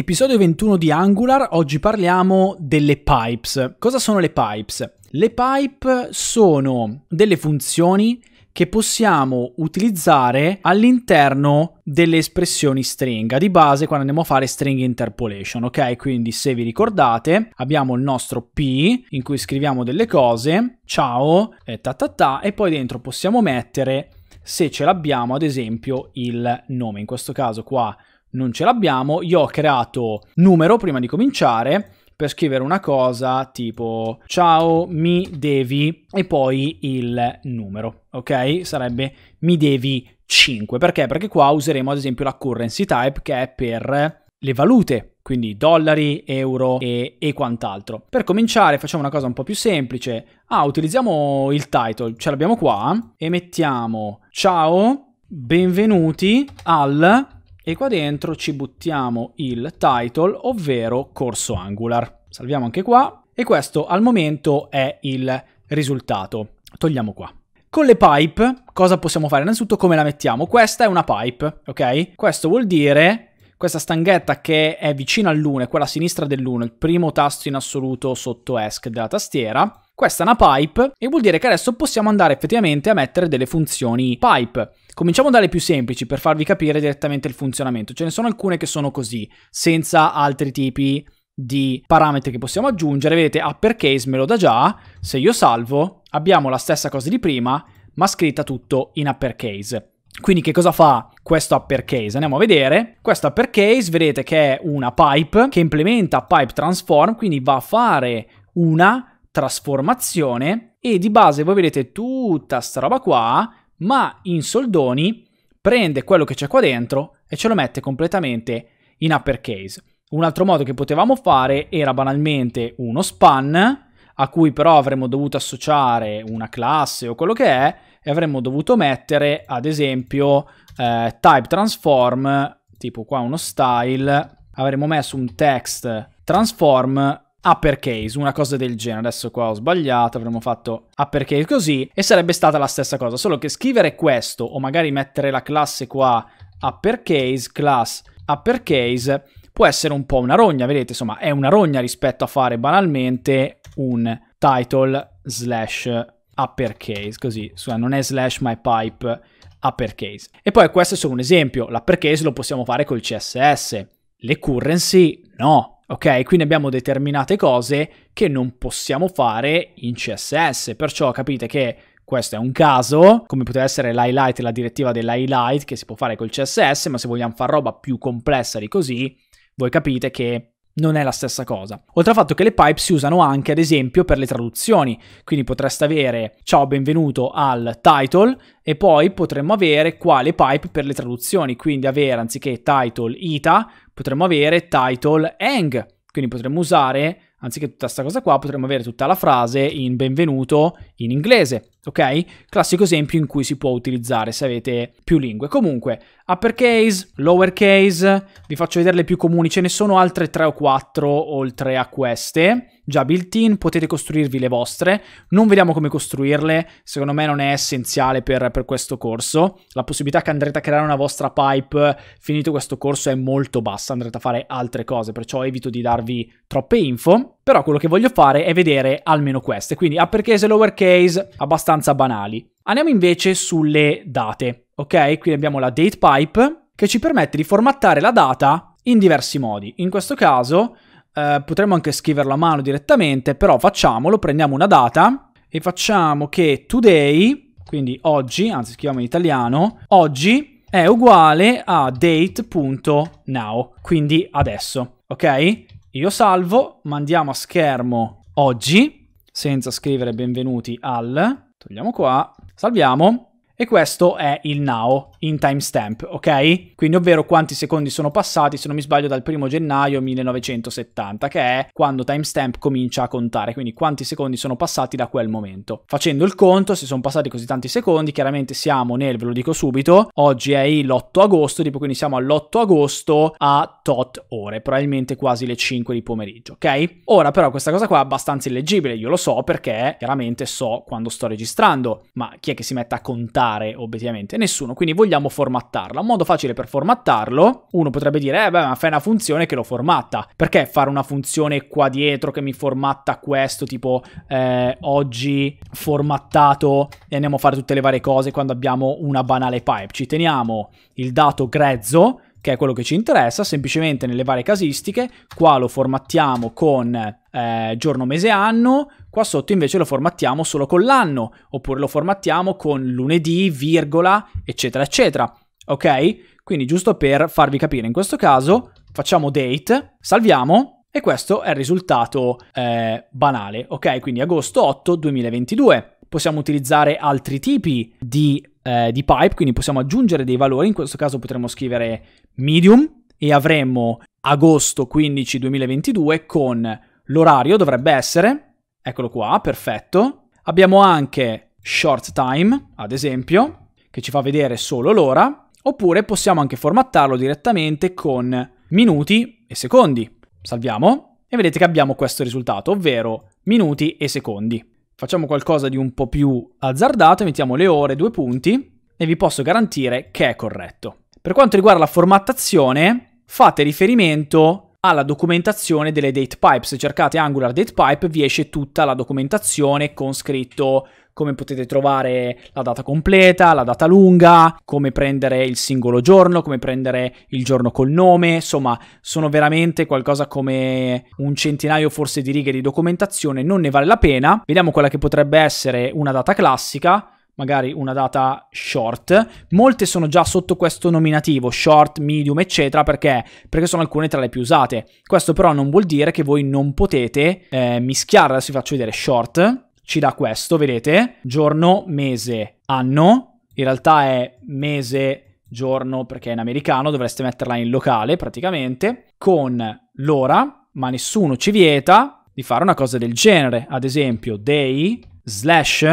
Episodio 21 di Angular, oggi parliamo delle pipes. Cosa sono le pipes? Le pipe sono delle funzioni che possiamo utilizzare all'interno delle espressioni stringa di base quando andiamo a fare string interpolation, ok? Quindi se vi ricordate abbiamo il nostro P in cui scriviamo delle cose, ciao, e ta ta ta, e poi dentro possiamo mettere se ce l'abbiamo ad esempio il nome, in questo caso qua non ce l'abbiamo, io ho creato numero prima di cominciare per scrivere una cosa tipo ciao mi devi e poi il numero, ok? Sarebbe mi devi 5, perché? Perché qua useremo ad esempio la currency type che è per le valute, quindi dollari, euro e, e quant'altro. Per cominciare facciamo una cosa un po' più semplice, ah utilizziamo il title, ce l'abbiamo qua e mettiamo ciao benvenuti al e qua dentro ci buttiamo il title, ovvero corso Angular. Salviamo anche qua e questo al momento è il risultato. Togliamo qua. Con le pipe cosa possiamo fare? Innanzitutto come la mettiamo? Questa è una pipe, ok? Questo vuol dire questa stanghetta che è vicina all'1, quella a sinistra dell'1, il primo tasto in assoluto sotto ESC della tastiera, questa è una pipe e vuol dire che adesso possiamo andare effettivamente a mettere delle funzioni pipe. Cominciamo dalle più semplici per farvi capire direttamente il funzionamento. Ce ne sono alcune che sono così, senza altri tipi di parametri che possiamo aggiungere. Vedete, uppercase me lo dà già. Se io salvo, abbiamo la stessa cosa di prima, ma scritta tutto in uppercase. Quindi che cosa fa questo uppercase? Andiamo a vedere. Questo uppercase vedete che è una pipe che implementa pipe transform, quindi va a fare una trasformazione e di base voi vedete tutta sta roba qua, ma in soldoni prende quello che c'è qua dentro e ce lo mette completamente in uppercase. Un altro modo che potevamo fare era banalmente uno span a cui però avremmo dovuto associare una classe o quello che è e avremmo dovuto mettere ad esempio eh, type transform tipo qua uno style avremmo messo un text transform uppercase, una cosa del genere. Adesso qua ho sbagliato, avremmo fatto uppercase così e sarebbe stata la stessa cosa, solo che scrivere questo o magari mettere la classe qua uppercase, class uppercase, può essere un po' una rogna, vedete, insomma, è una rogna rispetto a fare banalmente un title slash uppercase, così, scusa, non è slash my pipe uppercase. E poi questo è solo un esempio, l'uppercase lo possiamo fare col CSS, le currency no, Ok, quindi abbiamo determinate cose che non possiamo fare in CSS, perciò capite che questo è un caso, come poteva essere l'highlight, la direttiva dell'highlight che si può fare col CSS, ma se vogliamo fare roba più complessa di così, voi capite che non è la stessa cosa. Oltre al fatto che le pipe si usano anche, ad esempio, per le traduzioni, quindi potreste avere ciao, benvenuto al title e poi potremmo avere quale pipe per le traduzioni, quindi avere anziché title ita, potremmo avere title ang, quindi potremmo usare anziché tutta questa cosa qua, potremmo avere tutta la frase in benvenuto in inglese, ok? Classico esempio in cui si può utilizzare se avete più lingue. Comunque, uppercase, lowercase, vi faccio vedere le più comuni, ce ne sono altre 3 o 4 oltre a queste già built-in, potete costruirvi le vostre, non vediamo come costruirle, secondo me non è essenziale per, per questo corso, la possibilità che andrete a creare una vostra pipe finito questo corso è molto bassa, andrete a fare altre cose, perciò evito di darvi troppe info, però quello che voglio fare è vedere almeno queste, quindi uppercase e lowercase abbastanza banali. Andiamo invece sulle date, ok? Qui abbiamo la date pipe che ci permette di formattare la data in diversi modi. In questo caso eh, potremmo anche scriverlo a mano direttamente, però facciamolo, prendiamo una data e facciamo che today, quindi oggi, anzi scriviamo in italiano, oggi è uguale a date.now, quindi adesso, ok? Io salvo, mandiamo a schermo oggi, senza scrivere benvenuti al, togliamo qua, salviamo, e questo è il now in timestamp, ok? Quindi ovvero quanti secondi sono passati, se non mi sbaglio, dal 1 gennaio 1970, che è quando timestamp comincia a contare, quindi quanti secondi sono passati da quel momento. Facendo il conto, se sono passati così tanti secondi, chiaramente siamo nel, ve lo dico subito, oggi è l'8 agosto, tipo quindi siamo all'8 agosto a tot ore, probabilmente quasi le 5 di pomeriggio, ok? Ora però questa cosa qua è abbastanza illeggibile, io lo so perché chiaramente so quando sto registrando, ma chi è che si mette a contare? fare obiettivamente nessuno, quindi vogliamo formattarla. Un modo facile per formattarlo, uno potrebbe dire, eh beh, ma fai una funzione che lo formatta. Perché fare una funzione qua dietro che mi formatta questo, tipo eh, oggi formattato e andiamo a fare tutte le varie cose quando abbiamo una banale pipe? Ci teniamo il dato grezzo che è quello che ci interessa, semplicemente nelle varie casistiche, qua lo formattiamo con eh, giorno, mese, anno, qua sotto invece lo formattiamo solo con l'anno, oppure lo formattiamo con lunedì, virgola, eccetera, eccetera. Ok? Quindi giusto per farvi capire, in questo caso facciamo date, salviamo e questo è il risultato eh, banale, ok? Quindi agosto 8 2022 possiamo utilizzare altri tipi di eh, di pipe, quindi possiamo aggiungere dei valori, in questo caso potremmo scrivere medium e avremmo agosto 15 2022 con l'orario dovrebbe essere, eccolo qua, perfetto. Abbiamo anche short time, ad esempio, che ci fa vedere solo l'ora, oppure possiamo anche formattarlo direttamente con minuti e secondi. Salviamo e vedete che abbiamo questo risultato, ovvero minuti e secondi. Facciamo qualcosa di un po' più azzardato, mettiamo le ore, due punti, e vi posso garantire che è corretto. Per quanto riguarda la formattazione, fate riferimento alla documentazione delle date pipe. Se cercate Angular date pipe vi esce tutta la documentazione con scritto come potete trovare la data completa, la data lunga, come prendere il singolo giorno, come prendere il giorno col nome, insomma sono veramente qualcosa come un centinaio forse di righe di documentazione, non ne vale la pena. Vediamo quella che potrebbe essere una data classica magari una data short. Molte sono già sotto questo nominativo, short, medium, eccetera, perché? perché sono alcune tra le più usate. Questo però non vuol dire che voi non potete eh, mischiarla, adesso vi faccio vedere short, ci dà questo, vedete? Giorno, mese, anno. In realtà è mese, giorno perché è in americano, dovreste metterla in locale praticamente, con l'ora, ma nessuno ci vieta di fare una cosa del genere, ad esempio day slash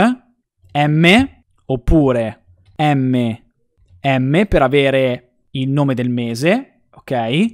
m oppure m m per avere il nome del mese, ok?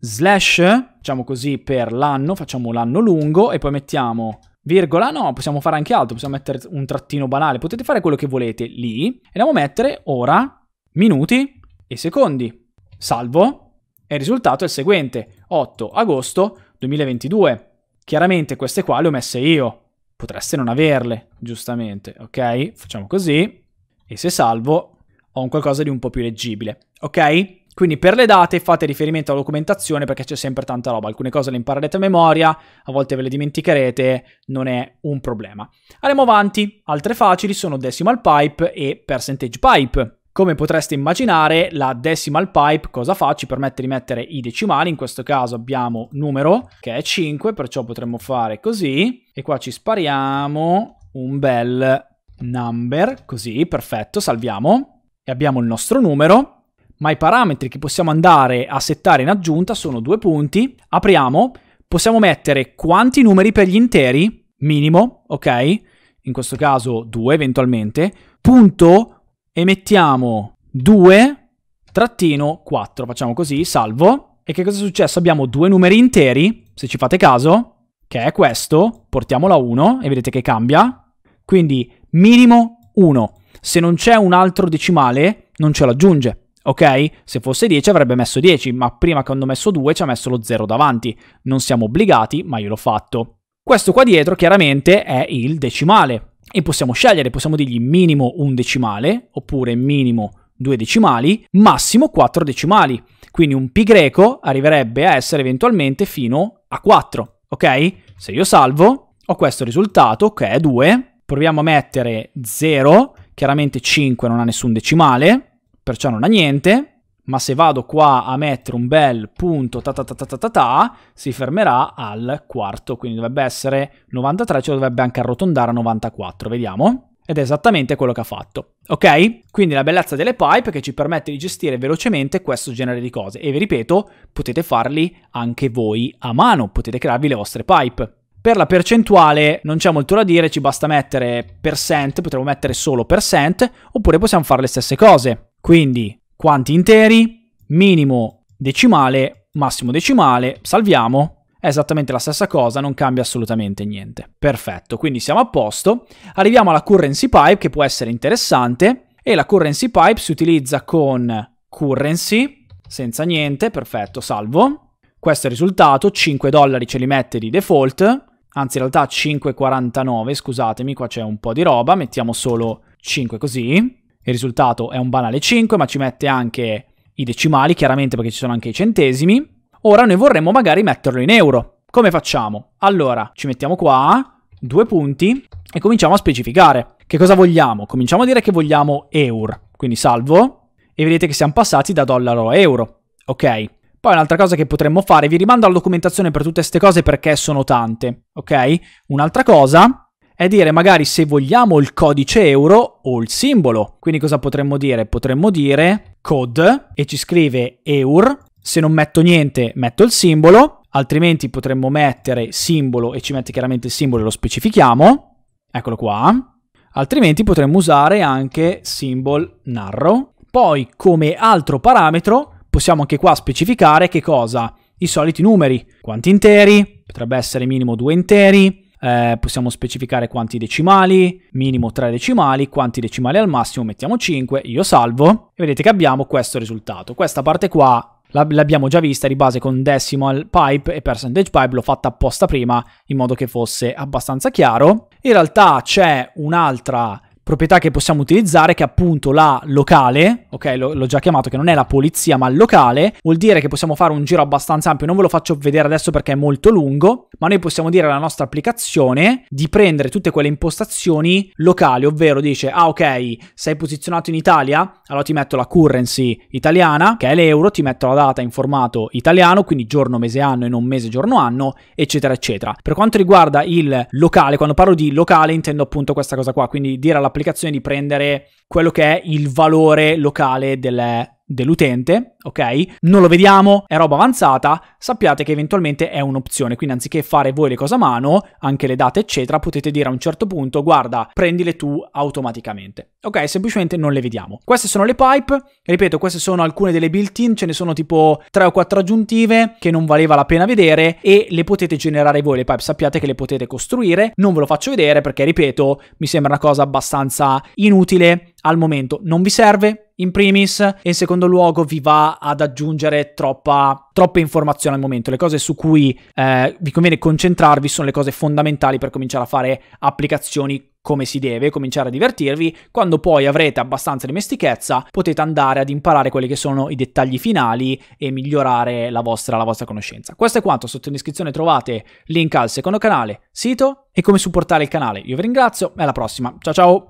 Slash, facciamo così, per l'anno, facciamo l'anno lungo e poi mettiamo virgola, no, possiamo fare anche altro, possiamo mettere un trattino banale, potete fare quello che volete lì, e andiamo a mettere ora, minuti e secondi, salvo, e il risultato è il seguente, 8 agosto 2022. Chiaramente queste qua le ho messe io, potreste non averle, giustamente, ok? Facciamo così, e se salvo ho un qualcosa di un po' più leggibile, ok? Quindi per le date fate riferimento alla documentazione perché c'è sempre tanta roba, alcune cose le imparerete a memoria, a volte ve le dimenticherete, non è un problema. Andiamo avanti, altre facili sono decimal pipe e percentage pipe. Come potreste immaginare, la decimal pipe cosa fa? Ci permette di mettere i decimali, in questo caso abbiamo numero che è 5, perciò potremmo fare così e qua ci spariamo un bel number, così, perfetto, salviamo e abbiamo il nostro numero ma i parametri che possiamo andare a settare in aggiunta sono due punti. Apriamo, possiamo mettere quanti numeri per gli interi, minimo, ok? In questo caso 2 eventualmente, punto e mettiamo 2 trattino 4, facciamo così, salvo. E che cosa è successo? Abbiamo due numeri interi, se ci fate caso, che è questo, portiamolo a 1 e vedete che cambia. Quindi minimo 1. Se non c'è un altro decimale, non ce l'aggiunge ok? Se fosse 10 avrebbe messo 10, ma prima che hanno messo 2 ci ha messo lo 0 davanti. Non siamo obbligati, ma io l'ho fatto. Questo qua dietro chiaramente è il decimale e possiamo scegliere, possiamo dirgli minimo un decimale oppure minimo due decimali, massimo quattro decimali. Quindi un pi greco arriverebbe a essere eventualmente fino a 4, ok? Se io salvo ho questo risultato che è 2, proviamo a mettere 0, chiaramente 5 non ha nessun decimale, perciò non ha niente, ma se vado qua a mettere un bel punto ta ta ta ta ta ta, ta si fermerà al quarto, quindi dovrebbe essere 93, ce lo dovrebbe anche arrotondare a 94, vediamo. Ed è esattamente quello che ha fatto, ok? Quindi la bellezza delle pipe che ci permette di gestire velocemente questo genere di cose e vi ripeto, potete farli anche voi a mano, potete crearvi le vostre pipe. Per la percentuale non c'è molto da dire, ci basta mettere percent, potremmo mettere solo percent, oppure possiamo fare le stesse cose. Quindi quanti interi, minimo decimale, massimo decimale, salviamo. È esattamente la stessa cosa, non cambia assolutamente niente. Perfetto, quindi siamo a posto. Arriviamo alla currency pipe che può essere interessante e la currency pipe si utilizza con currency, senza niente, perfetto, salvo. Questo è il risultato, 5 dollari ce li mette di default, anzi in realtà 5,49, scusatemi, qua c'è un po' di roba, mettiamo solo 5 così. Il risultato è un banale 5, ma ci mette anche i decimali, chiaramente perché ci sono anche i centesimi. Ora noi vorremmo magari metterlo in euro. Come facciamo? Allora, ci mettiamo qua, due punti, e cominciamo a specificare. Che cosa vogliamo? Cominciamo a dire che vogliamo euro. Quindi salvo, e vedete che siamo passati da dollaro a euro. Ok. Poi un'altra cosa che potremmo fare, vi rimando alla documentazione per tutte queste cose perché sono tante, ok? Un'altra cosa è dire magari se vogliamo il codice euro o il simbolo. Quindi cosa potremmo dire? Potremmo dire code e ci scrive eur. Se non metto niente metto il simbolo, altrimenti potremmo mettere simbolo e ci mette chiaramente il simbolo e lo specifichiamo. Eccolo qua. Altrimenti potremmo usare anche symbol narrow. Poi come altro parametro possiamo anche qua specificare che cosa? I soliti numeri. Quanti interi? Potrebbe essere minimo due interi, eh, possiamo specificare quanti decimali, minimo 3 decimali, quanti decimali al massimo, mettiamo 5, io salvo e vedete che abbiamo questo risultato. Questa parte qua l'abbiamo già vista di base con decimal pipe e percentage pipe, l'ho fatta apposta prima in modo che fosse abbastanza chiaro. In realtà c'è un'altra proprietà che possiamo utilizzare, che è appunto la locale, ok, l'ho già chiamato, che non è la polizia, ma locale, vuol dire che possiamo fare un giro abbastanza ampio, non ve lo faccio vedere adesso perché è molto lungo, ma noi possiamo dire alla nostra applicazione di prendere tutte quelle impostazioni locali, ovvero dice, ah ok, sei posizionato in Italia, allora ti metto la currency italiana, che è l'euro, ti metto la data in formato italiano, quindi giorno, mese, anno e non mese, giorno, anno, eccetera, eccetera. Per quanto riguarda il locale, quando parlo di locale intendo appunto questa cosa qua, quindi dire alla l'applicazione di prendere quello che è il valore locale delle, dell'utente, ok? Non lo vediamo, è roba avanzata, sappiate che eventualmente è un'opzione, quindi anziché fare voi le cose a mano, anche le date eccetera, potete dire a un certo punto guarda, prendile tu automaticamente. Ok, semplicemente non le vediamo. Queste sono le pipe, ripeto, queste sono alcune delle built-in, ce ne sono tipo 3 o 4 aggiuntive che non valeva la pena vedere e le potete generare voi le pipe, sappiate che le potete costruire, non ve lo faccio vedere perché ripeto, mi sembra una cosa abbastanza inutile al momento non vi serve in primis e in secondo luogo vi va ad aggiungere troppa, troppe informazioni al momento. Le cose su cui eh, vi conviene concentrarvi sono le cose fondamentali per cominciare a fare applicazioni come si deve, cominciare a divertirvi, quando poi avrete abbastanza dimestichezza potete andare ad imparare quelli che sono i dettagli finali e migliorare la vostra, la vostra conoscenza. Questo è quanto, sotto in descrizione trovate link al secondo canale, sito e come supportare il canale. Io vi ringrazio e alla prossima, ciao ciao!